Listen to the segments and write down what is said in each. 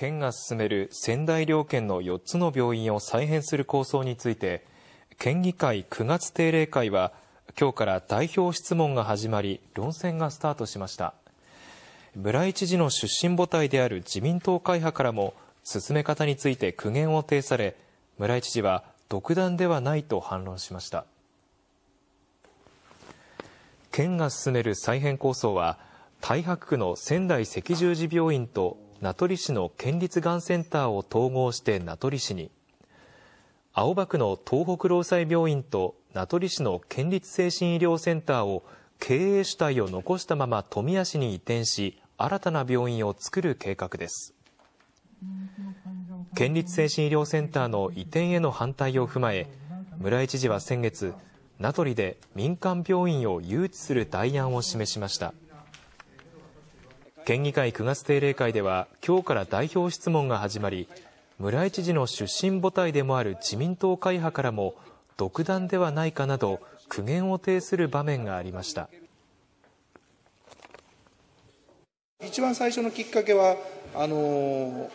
県が進める仙台両県の4つの病院を再編する構想について、県議会9月定例会は、今日から代表質問が始まり、論戦がスタートしました。村井知事の出身母体である自民党会派からも、進め方について苦言を呈され、村井知事は独断ではないと反論しました。県が進める再編構想は、太白区の仙台赤十字病院と名取市の県立がんセンターを統合して名取市に、青葉区の東北労災病院と名取市の県立精神医療センターを経営主体を残したまま富谷市に移転し、新たな病院を作る計画です。県立精神医療センターの移転への反対を踏まえ、村井知事は先月、名取で民間病院を誘致する代案を示しました。県議会9月定例会では、今日から代表質問が始まり、村井知事の出身母体でもある自民党会派からも、独断ではないかなど、苦言を呈する場面がありました。一番最初のきっかけは、あの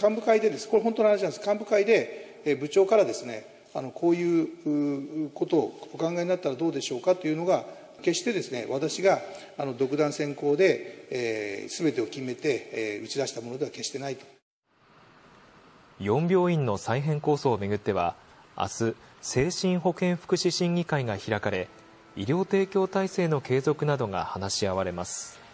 幹部会でです、これ本当の話なんです、幹部会で、え部長からですね、あのこういうことをお考えになったらどうでしょうかというのが、決してですね私があの独断専行で、えー、てを決めて、えー、打ち出したものでは決してないと4病院の再編構想をめぐっては明日精神保健福祉審議会が開かれ医療提供体制の継続などが話し合われます